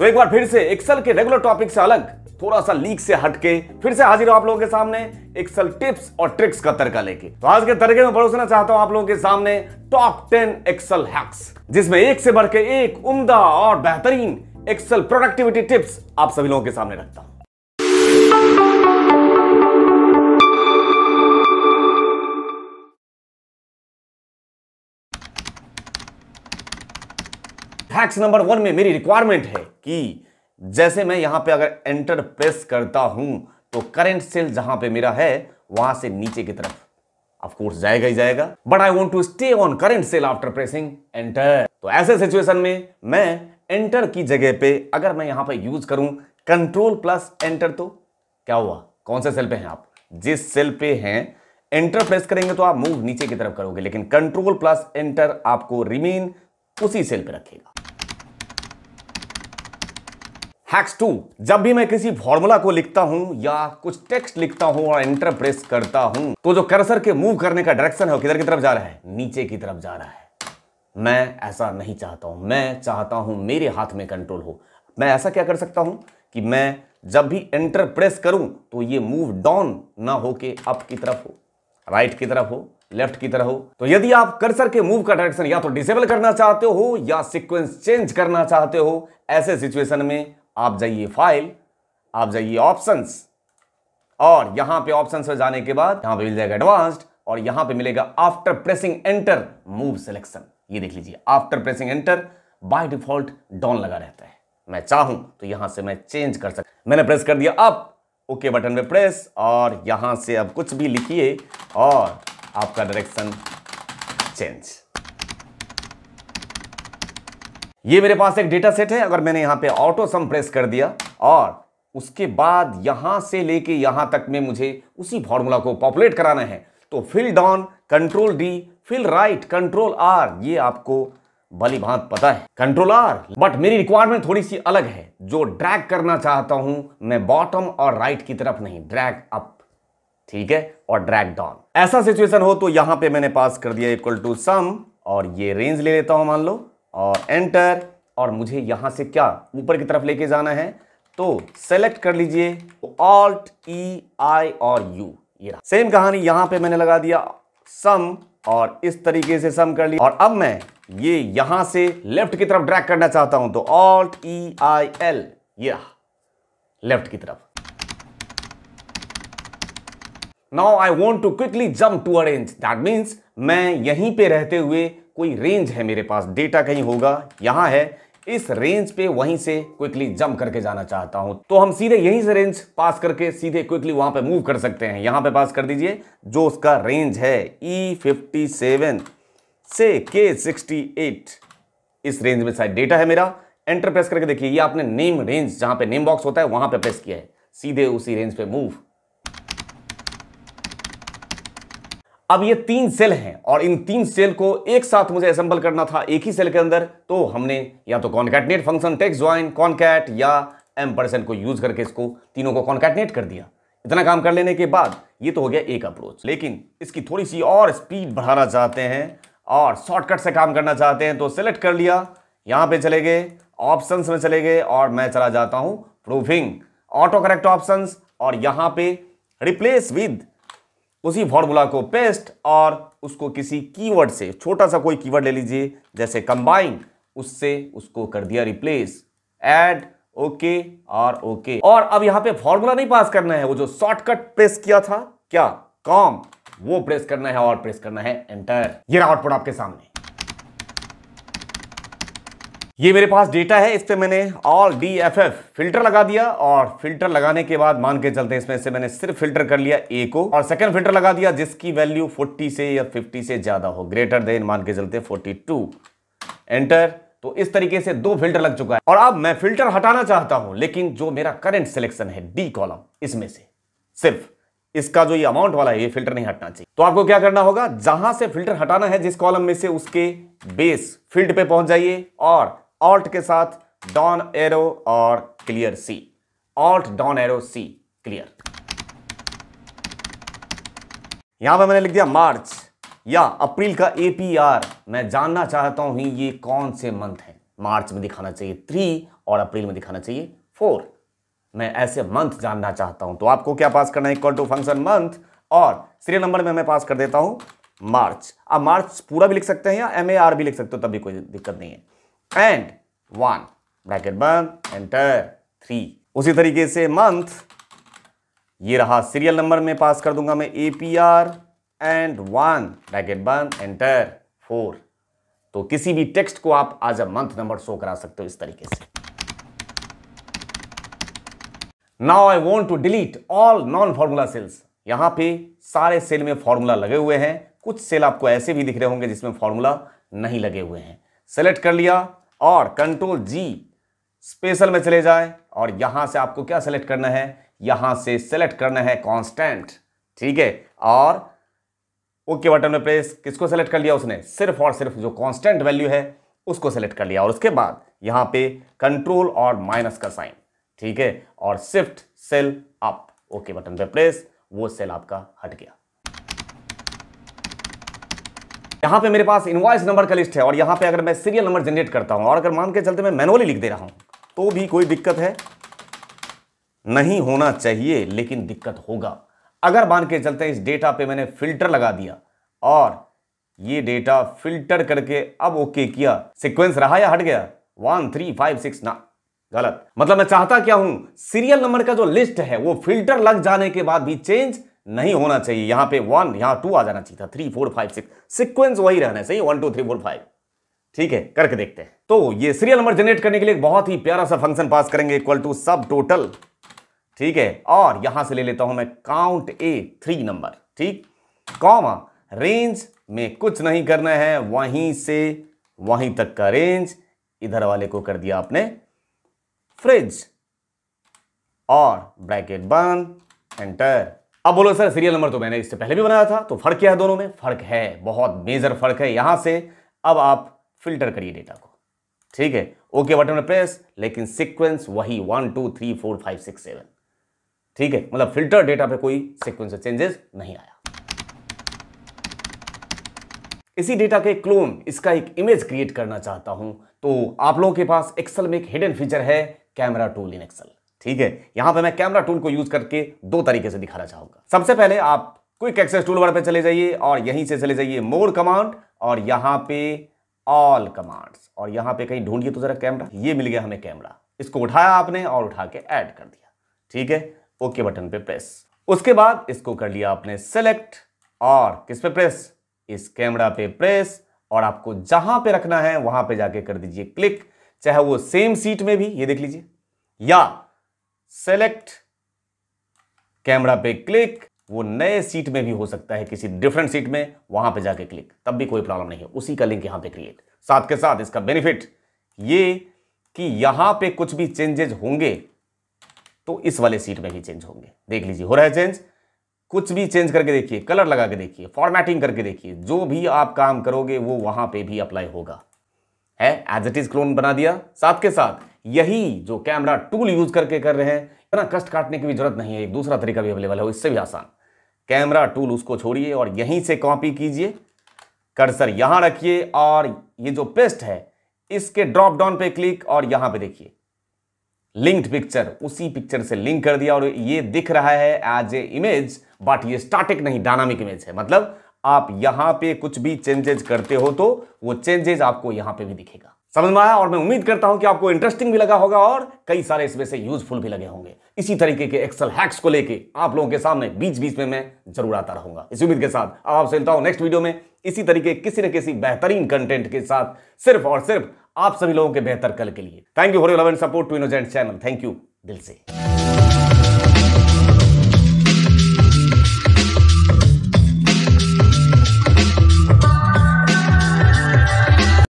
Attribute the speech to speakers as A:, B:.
A: तो एक बार फिर से एक्सेल के रेगुलर टॉपिक से अलग थोड़ा सा लीक से हटके फिर से हाजिर हूं आप लोगों के सामने एक्सेल टिप्स और ट्रिक्स का तरका लेके तो आज के तरके में भरोसा चाहता हूं आप लोगों के सामने टॉप टेन एक्सेल हैक्स जिसमें एक से बढ़ के एक उम्दा और बेहतरीन एक्सेल प्रोडक्टिविटी टिप्स आप सभी लोगों के सामने रखता हूं फैक्ट्स नंबर वन में मेरी रिक्वायरमेंट है कि जैसे मैं यहां पे अगर एंटर प्रेस करता हूं तो करंट सेल जहां पे मेरा है वहां से नीचे की तरफ ऑफ कोर्स जाएगा ही जाएगा but I want to stay on current cell after pressing enter तो ऐसे सिचुएशन में मैं एंटर की जगह पे अगर मैं यहां पे यूज करूं कंट्रोल प्लस एंटर तो क्या हुआ कौन से सेल पे हैं आप जिस सेल पे हैं एंटर प्रेस करेंगे तो आप मूव नीचे की तरफ करोगे लेकिन कंट्रोल प्लस एंटर आपको रिमेन उसी सेल पे रखेगा हैक्स टू जब भी मैं किसी फॉर्मूला को लिखता हूं या कुछ टेक्स्ट लिखता हूं और एंटर प्रेस करता हूं तो जो कर्सर के मूव करने का डायरेक्शन है वो किधर की तरफ जा रहा है नीचे की तरफ जा रहा है मैं ऐसा नहीं चाहता हूं मैं चाहता हूं मेरे हाथ में कंट्रोल हो मैं ऐसा क्या कर सकता हूं कि मैं जब भी एंटर प्रेस करूं तो ये मूव डाउन ना होके अप की तरफ हो राइट की तरफ हो लेफ्ट की तरह हो तो यदि आप कर्सर के मूव का डायरेक्शन या तो डिसेबल करना चाहते हो या सीक्वेंस चेंज करना चाहते हो ऐसे सिचुएशन में आप जाइए फाइल आप जाइए ऑप्शंस और यहां पे ऑप्शंस में जाने के बाद यहां पे मिल जाएगा एडवांस्ड और यहां पे मिलेगा after pressing enter move selection ये देख लीजिए after pressing enter by default down लगा रहता है मैं चाहूं तो यहां से मैं चेंज कर सकता मैंने प्रेस कर दिया अप ओके बटन पे प्रेस और यहां से अब कुछ भी लिखिए और आपका डायरेक्शन चेंज ये मेरे पास एक डेटा सेट है अगर मैंने यहां पे ऑटो सम प्रेस कर दिया और उसके बाद यहां से लेके यहां तक में मुझे उसी फॉर्मूला को पॉपुलेट कराना है तो fill down control D fill right control R ये आपको भली भांत पता है कंट्रोल आर बट मेरी रिक्वायरमेंट थोड़ी सी अलग है जो ड्रैग करना चाहता हूं मैं बॉटम और राइट right की तरफ नहीं ड्रैग अप ठीक है और ड्रैग डाउन ऐसा सिचुएशन हो तो यहां पे मैंने पास कर दिया इक्वल टू सम और ये रेंज ले लेता हूं मान लो और एंटर और मुझे यहां से क्या ऊपर की तरफ लेके जाना है तो सेलेक्ट कर लीजिए ऑल्ट ई आई और यू ये रहा सेम कहानी यहां पे मैंने लगा दिया सम और इस तरीके से सम कर लिया और अब मैं ये यहां से लेफ्ट की तरफ ड्रैग करना चाहता हूं तो ऑल्ट ई आई एल ये लेफ्ट की तरफ now I want to quickly jump to arrange that means मैं यहीं पे रहते हुए कोई रेंज है मेरे पास डेटा कहीं होगा यहाँ है इस रेंज पे वहीं से क्विकली जंप करके जाना चाहता हूं तो हम सीधे यहीं से रेंज पास करके सीधे क्विकली वहां पे मूव कर सकते हैं यहां पे पास कर दीजिए जो उसका रेंज है ई फिफ्टी सेवन से के सिक्सटी एट इस रेंज में शायद डेटा है मेरा एंटर प्रेस करके देखिए ये आपने नेम रेंज जहां पे नेम बॉक्स होता है वहां पे प्रेस किया है सीधे उसी रेंज पे मूव अब ये तीन सेल हैं और इन तीन सेल को एक साथ मुझे असेंबल करना था एक ही सेल के अंदर तो हमने या तो concatenate function text join concat या एम परसेंट को यूज करके इसको तीनों को कॉन्कैटनेट कर दिया इतना काम कर लेने के बाद ये तो हो गया एक अप्रोच लेकिन इसकी थोड़ी सी और स्पीड बढ़ाना चाहते हैं और शॉर्टकट से काम करना चाहते हैं तो सेलेक्ट कर लिया यहाँ पे चले गए ऑप्शन में चले गए और मैं चला जाता हूँ प्रूफिंग ऑटो करेक्ट ऑप्शन और यहाँ पे रिप्लेस विद उसी फॉर्मूला को पेस्ट और उसको किसी कीवर्ड से छोटा सा कोई कीवर्ड ले लीजिए जैसे कंबाइन उससे उसको कर दिया रिप्लेस एड ओके और ओके और अब यहां पे फॉर्मूला नहीं पास करना है वो जो शॉर्टकट प्रेस किया था क्या कॉम वो प्रेस करना है और प्रेस करना है एंटर ये आउटपुट आपके सामने ये मेरे पास डेटा है इस पर मैंने Alt D F F filter लगा दिया और फिल्टर लगाने के बाद मान के चलते इसमें से मैंने सिर्फ फिल्टर कर लिया ए को और सेकंड फिल्टर लगा दिया जिसकी वैल्यू 40 से या 50 से ज्यादा हो ग्रेटर देन मान के चलते 42 एंटर तो इस तरीके से दो फिल्टर लग चुका है और अब मैं फिल्टर हटाना चाहता हूं लेकिन जो मेरा करेंट सिलेक्शन है डी कॉलम इसमें से सिर्फ इसका जो ये अमाउंट वाला है ये फिल्टर नहीं हटना चाहिए तो आपको क्या करना होगा जहां से फिल्टर हटाना है जिस कॉलम में से उसके बेस फील्ड पे पहुंच जाइए और ऑल्ट के साथ डॉन एरो और clear C Alt down arrow C clear यहां पर मैंने लिख दिया मार्च या अप्रैल का एपीआर मैं जानना चाहता हूं ये कौन से मंथ है मार्च में दिखाना चाहिए थ्री और अप्रैल में दिखाना चाहिए फोर मैं ऐसे मंथ जानना चाहता हूं तो आपको क्या पास करना है इक्वल टू फंक्शन मंथ और सीरियल नंबर में मैं पास कर देता हूं मार्च आप मार्च पूरा भी लिख सकते हैं या एम ए आर भी लिख सकते हो तब भी कोई दिक्कत नहीं है एंड वन ब्रैकेट बंद एंटर थ्री उसी तरीके से मंथ ये रहा सीरियल नंबर में पास कर दूंगा मैं A P R and one bracket बंद एंटर फोर तो किसी भी टेक्स्ट को आप आज अ मंथ नंबर शो करा सकते हो इस तरीके से now I want to delete all non formula cells यहां पे सारे सेल में फॉर्मूला लगे हुए हैं कुछ सेल आपको ऐसे भी दिख रहे होंगे जिसमें फॉर्मूला नहीं लगे हुए हैं सेलेक्ट कर लिया और कंट्रोल जी स्पेशल में चले जाए और यहां से आपको क्या सेलेक्ट करना है यहां से सेलेक्ट करना है कांस्टेंट ठीक है और ओके बटन में प्रेस किसको सेलेक्ट कर लिया उसने सिर्फ और सिर्फ जो कांस्टेंट वैल्यू है उसको सेलेक्ट कर लिया और उसके बाद यहां पे कंट्रोल और माइनस का साइन ठीक है और shift cell up okay button पे प्रेस वो सेल आपका हट गया यहाँ पे मेरे पास इन्वाइस नंबर का लिस्ट है और यहां पे अगर मैं सीरियल नंबर जनरेट करता हूँ और अगर मान के चलते मैं मैनुअली लिख दे रहा हूं तो भी कोई दिक्कत है नहीं होना चाहिए लेकिन दिक्कत होगा अगर मान के चलते इस डेटा पे मैंने फिल्टर लगा दिया और ये डेटा फिल्टर करके अब ओके किया सिक्वेंस रहा या हट गया वन थ्री फाइव सिक्स ना गलत मतलब मैं चाहता क्या हूं सीरियल नंबर का जो लिस्ट है वो फिल्टर लग जाने के बाद भी चेंज नहीं होना चाहिए यहां पे वन यहां टू आ जाना चाहिए था three four five six sequence वही रहना चाहिए one two three four five ठीक है करके देखते हैं तो ये सीरियल नंबर जनरेट करने के लिए बहुत ही प्यारा सा फंक्शन पास करेंगे इक्वल टू सब टोटल ठीक है और यहां से ले लेता हूं मैं काउंट ए थ्री नंबर ठीक कॉमा रेंज में कुछ नहीं करना है वहीं से वहीं तक का रेंज इधर वाले को कर दिया आपने फ्रिज और ब्रैकेट बंद एंटर अब बोलो सर सीरियल नंबर तो मैंने इससे पहले भी बनाया था तो फर्क क्या है दोनों में फर्क है बहुत मेजर फर्क है यहां से अब आप फिल्टर करिए डेटा को ठीक है ओके बटन में प्रेस लेकिन सीक्वेंस वही one two three four five six seven ठीक है मतलब फिल्टर डेटा पे कोई सीक्वेंस चेंजेस नहीं आया इसी डेटा के क्लोन इसका एक इमेज क्रिएट करना चाहता हूं तो आप लोगों के पास एक्सल में एक हिडन फीचर है कैमरा टूल इन एक्सल ठीक है यहां पे मैं कैमरा टूल को यूज करके दो तरीके से दिखाना चाहूंगा सबसे पहले आप क्विक एक्सेस टूल वर्ड पे चले जाइए और यहीं से चले जाइए मोर कमांड और यहां पे ऑल कमांड्स और यहां पे कहीं ढूंढिए तो जरा कैमरा ये मिल गया हमें कैमरा इसको उठाया आपने और उठा के एड कर दिया ठीक है ओके बटन पे प्रेस उसके बाद इसको कर लिया आपने सेलेक्ट और किस पे प्रेस इस कैमरा पे प्रेस और आपको जहां पे रखना है वहां पे जाके कर दीजिए क्लिक चाहे वो सेम सीट में भी ये देख लीजिए या सेलेक्ट कैमरा पे क्लिक वो नए सीट में भी हो सकता है किसी डिफरेंट सीट में वहां पे जाके क्लिक तब भी कोई प्रॉब्लम नहीं है उसी का लिंक यहां पे क्रिएट साथ के साथ इसका बेनिफिट ये कि यहां पे कुछ भी चेंजेज होंगे तो इस वाले सीट में भी चेंज होंगे देख लीजिए हो रहा है चेंज कुछ भी चेंज करके देखिए कलर लगा के देखिए फॉर्मेटिंग करके देखिए जो भी आप काम करोगे वो वहां पे भी अप्लाई होगा है एज इट इज क्लोन बना दिया साथ के साथ यही जो कैमरा टूल यूज करके कर रहे हैं इतना कष्ट काटने की भी जरूरत नहीं है एक दूसरा तरीका भी अवेलेबल है इससे भी आसान कैमरा टूल उसको छोड़िए और यहीं से कॉपी कीजिए कर्सर यहां रखिए और ये जो पेस्ट है इसके ड्रॉप डाउन पे क्लिक और यहां पे देखिए लिंक्ड पिक्चर उसी पिक्चर से लिंक कर दिया और ये दिख रहा है एज ए इमेज बट ये स्टैटिक नहीं डायनामिक इमेज है मतलब आप यहां पे कुछ भी चेंजेज करते हो तो वो चेंजेज आपको यहां पे भी दिखेगा समझ में आया और मैं उम्मीद करता हूं कि आपको इंटरेस्टिंग भी लगा होगा और कई सारे इसमें से यूजफुल भी लगे होंगे इसी तरीके के एक्सेल हैक्स को लेके आप लोगों के सामने बीच बीच में मैं जरूर आता रहूंगा इस उम्मीद के साथ अब आपसे मिलता हूं नेक्स्ट वीडियो में इसी तरीके किसी न किसी बेहतरीन कंटेंट के साथ सिर्फ और सिर्फ आप सभी लोगों के बेहतर कल के लिए thank you for you love and support to इनोजेंट चैनल थैंक यू दिल से